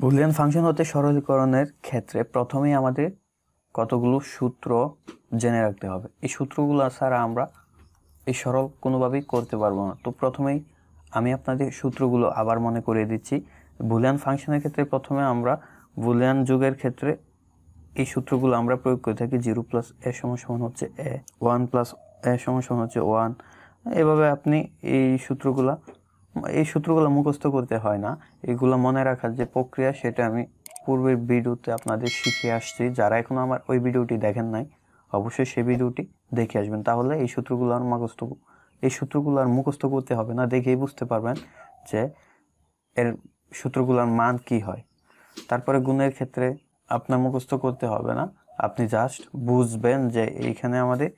Boolean function হতে সরলীকরণের ক্ষেত্রে প্রথমেই আমাদের কতগুলো সূত্র জেনে রাখতে হবে এই সূত্রগুলো ছাড়া আমরা এই সরল কোনোভাবেই করতে পারবো না তো প্রথমেই আমি আপনাদের সূত্রগুলো আবার মনে করিয়ে দিচ্ছি বুলিয়ান ফাংশনের ক্ষেত্রে প্রথমে আমরা বুলিয়ান যুগের ক্ষেত্রে এই সূত্রগুলো আমরা প্রয়োগ করে থাকি জিরো প্লাস এ সমান হচ্ছে এ ওয়ান প্লাস এ সমান হচ্ছে ওয়ান এভাবে আপনি এই সূত্রগুলো এই সূত্রগুলো মুখস্থ করতে হয় না এগুলো মনে রাখার যে প্রক্রিয়া সেটা আমি পূর্বের ভিডিওতে আপনাদের শিখে আসছি যারা এখনও আমার ওই ভিডিওটি দেখেন নাই অবশ্যই সেই ভিডিওটি দেখে আসবেন তাহলে এই সূত্রগুলো আর মুখস্থ এই সূত্রগুলো আর মুখস্থ করতে হবে না দেখেই বুঝতে পারবেন যে এর সূত্রগুলোর মান কি হয় তারপরে গুণের ক্ষেত্রে আপনার মুখস্থ করতে হবে না আপনি জাস্ট বুঝবেন যে এইখানে আমাদের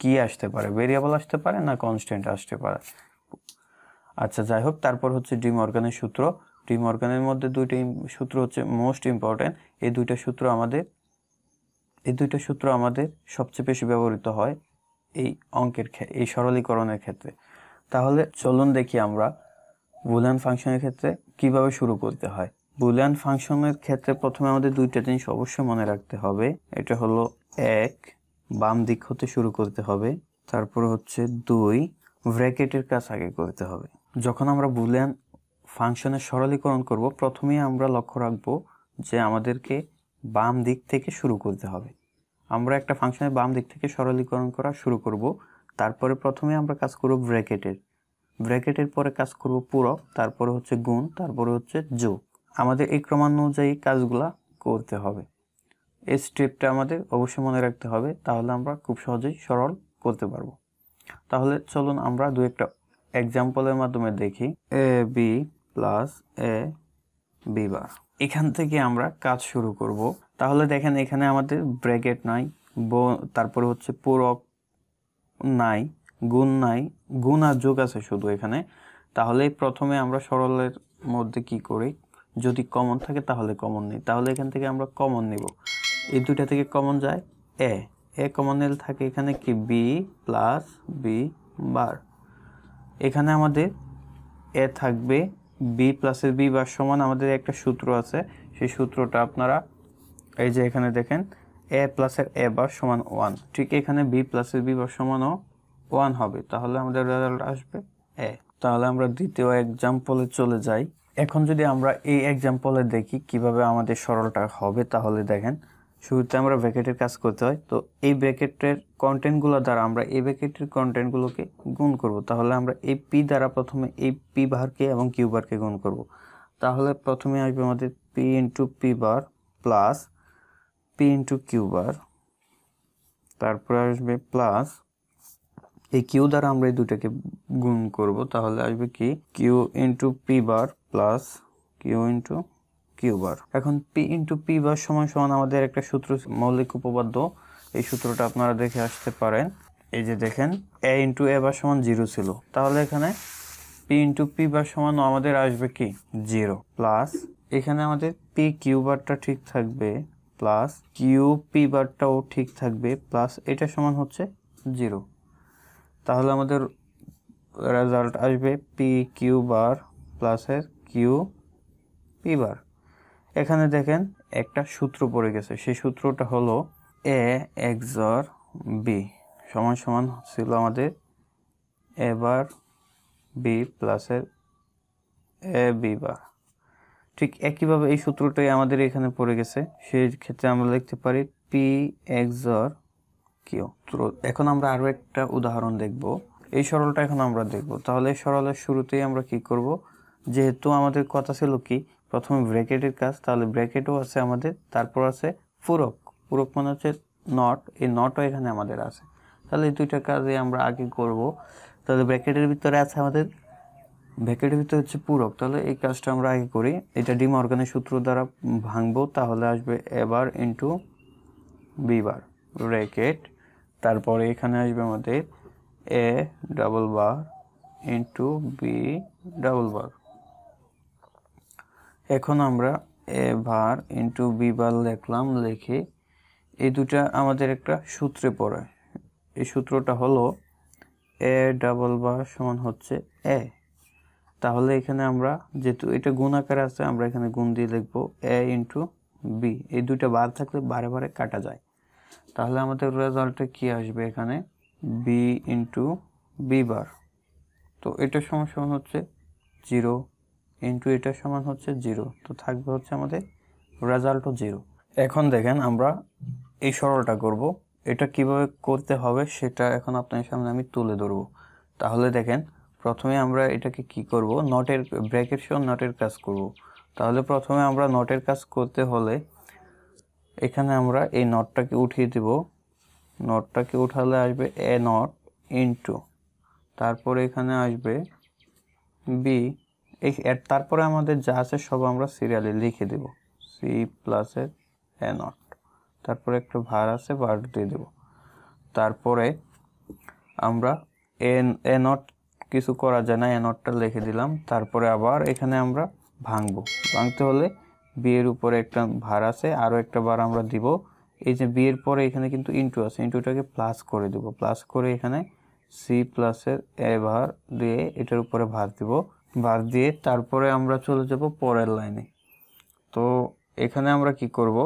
কি আসতে পারে ভেরিয়েবল আসতে পারে না কনস্ট্যান্ট আসতে পারে আচ্ছা যাই হোক তারপর হচ্ছে ডিম অর্গানের সূত্র ডিম অর্গানের মধ্যে দুইটা সূত্র হচ্ছে মোস্ট ইম্পর্ট্যান্ট এই দুইটা সূত্র আমাদের এই দুইটা সূত্র আমাদের সবচেয়ে বেশি ব্যবহৃত হয় এই অঙ্কের এই সরলীকরণের ক্ষেত্রে তাহলে চলুন দেখি আমরা বুলিয়ান ফাংশনের ক্ষেত্রে কিভাবে শুরু করতে হয় বুলিয়ান ফাংশনের ক্ষেত্রে প্রথমে আমাদের দুইটা জিনিস অবশ্যই মনে রাখতে হবে এটা হলো এক বাম দিক হতে শুরু করতে হবে তারপর হচ্ছে দুই ব্র্যাকেটের কাজ আগে করতে হবে যখন আমরা বুলিয়ান ফাংশনের সরলীকরণ করব প্রথমেই আমরা লক্ষ্য রাখব যে আমাদেরকে বাম দিক থেকে শুরু করতে হবে আমরা একটা ফাংশনের বাম দিক থেকে সরলীকরণ করা শুরু করব তারপরে প্রথমে আমরা কাজ করব ব্র্যাকেটের ব্র্যাকেটের পরে কাজ করব পূরক তারপরে হচ্ছে গুণ তারপরে হচ্ছে যোগ আমাদের এই ক্রমানুযায়ী কাজগুলা করতে হবে এই স্টেপটা আমাদের অবশ্যই মনে রাখতে হবে তাহলে আমরা খুব সহজেই সরল করতে পারবো তাহলে চলুন আমরা দু একটা এক্সাম্পলের মাধ্যমে দেখি A B plus A B bar এখান থেকে আমরা কাজ শুরু করব তাহলে দেখেন এখানে আমাদের ব্র্যাকেট নাই ব তারপরে হচ্ছে পূরক নাই গুণ নাই গুণ আর যোগ আছে শুধু এখানে তাহলে প্রথমে আমরা সরলের মধ্যে কি করি যদি কমন থাকে তাহলে কমন নিই তাহলে এখান থেকে আমরা কমন নিব এই দুইটা থেকে কমন যায় এ এ কমন এল থাকে এখানে কি বি প্লাস বি বার এখানে আমাদের এ থাকবে বি প্লাসের বি বার সমান আমাদের একটা সূত্র আছে সেই সূত্রটা আপনারা এই যে এখানে দেখেন এ প্লাসের এ বার সমান ওয়ান ঠিক এখানে বি প্লাসের বি বার সমানও ওয়ান হবে তাহলে আমাদের রেজাল্ট আসবে এ তাহলে আমরা দ্বিতীয় এক্সাম্পলে চলে যাই এখন যদি আমরা এই এক্সাম্পলে দেখি কিভাবে আমাদের সরলটা হবে তাহলে দেখেন শুরুতে আমরা ব্র্যাকেটের কাজ করতে হয় তো এই ব্র্যাকেটের কন্টেন্টগুলো দ্বারা আমরা এই ব্র্যাকেটের কন্টেন্টগুলোকে গুণ করব তাহলে আমরা এই পি দ্বারা প্রথমে এই পি বারকে এবং কিউ বারকে গুণ করব তাহলে প্রথমে আসবে আমাদের P into P bar plus P into Q bar তারপরে আসবে প্লাস এই কিউ দ্বারা আমরা এই দুটাকে গুণ করব তাহলে আসবে কি Q into P bar plus Q into Q bar এখন পি ইন্টু পি বার সমান সমান আমাদের একটা সূত্র মৌলিক উপপাদ্য এই সূত্রটা আপনারা দেখে আসতে পারেন এই যে দেখেন এ ইন্টু এ বার সমান জিরো ছিল তাহলে এখানে পি ইন্টু পি বার সমান আমাদের আসবে কি জিরো প্লাস এখানে আমাদের পি কিউবারটা ঠিক থাকবে প্লাস কিউ পি বারটাও ঠিক থাকবে প্লাস এটা সমান হচ্ছে জিরো তাহলে আমাদের রেজাল্ট আসবে পি কিউ বার প্লাসের কিউ পি বার এখানে দেখেন একটা সূত্র পড়ে গেছে সেই সূত্রটা হলো এ এক্সর বি সমান সমান ছিল আমাদের এবার বি প্লাসের এ বি বার ঠিক একইভাবে এই সূত্রটাই আমাদের এখানে পড়ে গেছে সেই ক্ষেত্রে আমরা লিখতে পারি পি এক্সর কিউ এখন আমরা আরও একটা উদাহরণ দেখব এই সরলটা এখন আমরা দেখব তাহলে সরলের শুরুতেই আমরা কি করব যেহেতু আমাদের কথা ছিল কি প্রথমে ব্র্যাকেটের কাজ তাহলে ব্র্যাকেটও আছে আমাদের তারপর আছে ফুরক ফুরক মানে হচ্ছে নট এই নটও এখানে আমাদের আছে তাহলে এই দুইটা কাজে আমরা আগে করব তাহলে ব্র্যাকেটের ভিতরে আছে আমাদের ব্র্যাকেটের ভিতরে হচ্ছে পূরক তাহলে এই কাজটা আমরা আগে করি এটা ডিম অর্গানের সূত্র দ্বারা ভাঙবো তাহলে আসবে এবার ইন্টু বিবার ব্র্যাকেট তারপরে এখানে আসবে আমাদের A double bar into B double bar এখন আমরা এ ভার ইন্টু বি বার লেখলাম লেখে এই দুটা আমাদের একটা সূত্রে পড়ে এই সূত্রটা হলো এ ডাবল বার সমান হচ্ছে এ তাহলে এখানে আমরা যেহেতু এটা গুণ আকারে আছে আমরা এখানে গুণ দিয়ে লিখবো এ ইন্টু বি এই দুইটা বার থাকলে বারে বারে কাটা যায় তাহলে আমাদের রেজাল্টে কি আসবে এখানে বি ইন্টু বি বার তো এটা সমান সমান হচ্ছে জিরো ইন্টু এটার সমান হচ্ছে জিরো তো থাকবে হচ্ছে আমাদের রেজাল্টও জিরো এখন দেখেন আমরা এই সরলটা করব এটা কিভাবে করতে হবে সেটা এখন আপনার সামনে আমি তুলে ধরব তাহলে দেখেন প্রথমে আমরা এটাকে কি করব নটের ব্র্যাকেট সহ নটের কাজ করব তাহলে প্রথমে আমরা নটের কাজ করতে হলে এখানে আমরা এই নটটাকে উঠিয়ে দেব নটটাকে উঠালে আসবে এ নট ইন্টু তারপরে এখানে আসবে বি এই তারপরে আমাদের যা আছে সব আমরা সিরিয়ালে লিখে দেব সি প্লাসের এ নট তারপরে একটা ভার আছে ভার দিয়ে দেব তারপরে আমরা এন এ নট কিছু করা যায় না এ নটটা লিখে দিলাম তারপরে আবার এখানে আমরা ভাঙব ভাঙতে হলে বিয়ের উপরে একটা ভার আছে আরও একটা বার আমরা দিব এই যে বিয়ের পরে এখানে কিন্তু ইন্টু আছে ইন্টুটাকে প্লাস করে দেব প্লাস করে এখানে সি প্লাসের এ ভার দিয়ে এটার উপরে ভার দিব বাদ দিয়ে তারপরে আমরা চলে যাব পরের লাইনে তো এখানে আমরা কি করব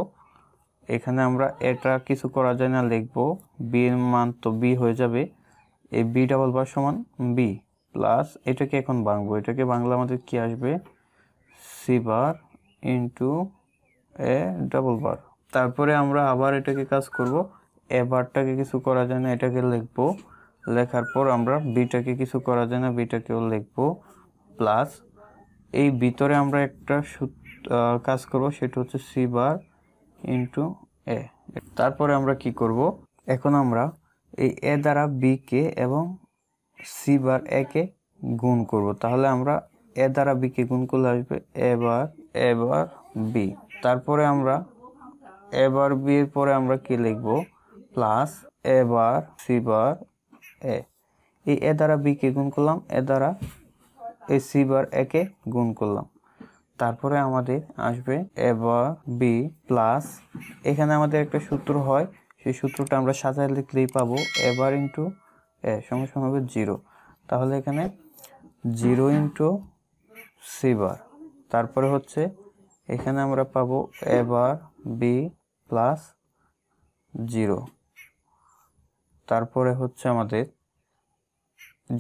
এখানে আমরা এটা কিছু করা যায় না লিখব বি এর মান তো বি হয়ে যাবে এই বি ডাবল বার সমান বি প্লাস এটাকে এখন ভাঙবো এটাকে বাংলা আমাদের কি আসবে C bar into A double bar তারপরে আমরা আবার এটাকে কাজ করব এ বারটাকে কিছু করা যায় না এটাকে লিখবো লেখার পর আমরা বিটাকে কিছু করা যায় না বিটাকেও লিখবো প্লাস এই ভিতরে আমরা একটা কাজ করব সেটা হচ্ছে সি বার ইন্টু এ তারপরে আমরা কি করব এখন আমরা এই এ দ্বারা বি কে এবং সি বার এ কে গুণ করব তাহলে আমরা এ দ্বারা বি কে গুণ করলে আসবে এ বার এ বার বি তারপরে আমরা এ বার বি এর পরে আমরা কি লিখব প্লাস এ বার সি বার এ এই এ দ্বারা বি কে গুণ করলাম এ দ্বারা এই সি বার একে গুণ করলাম তারপরে আমাদের আসবে এবার বি প্লাস এখানে আমাদের একটা সূত্র হয় সেই সূত্রটা আমরা সাজায় লিখলেই পাবো এবার ইন্টু এ সমান সমান হবে জিরো তাহলে এখানে জিরো ইন্টু সি বার তারপরে হচ্ছে এখানে আমরা পাবো এবার বি প্লাস জিরো তারপরে হচ্ছে আমাদের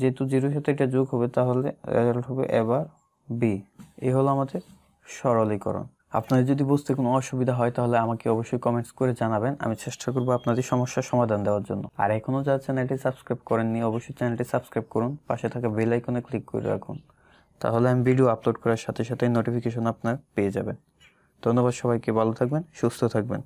যেহেতু জিরোর সাথে এটা যোগ হবে তাহলে রেজাল্ট হবে এবার বি এই হলো আমাদের সরলীকরণ আপনাদের যদি বুঝতে কোনো অসুবিধা হয় তাহলে আমাকে অবশ্যই কমেন্টস করে জানাবেন আমি চেষ্টা করবো আপনাদের সমস্যার সমাধান দেওয়ার জন্য আর এখনও যারা চ্যানেলটি সাবস্ক্রাইব করেননি অবশ্যই চ্যানেলটি সাবস্ক্রাইব করুন পাশে থাকা বেল আইকনে ক্লিক করে রাখুন তাহলে আমি ভিডিও আপলোড করার সাথে সাথে নোটিফিকেশন আপনার পেয়ে যাবেন ধন্যবাদ সবাইকে ভালো থাকবেন সুস্থ থাকবেন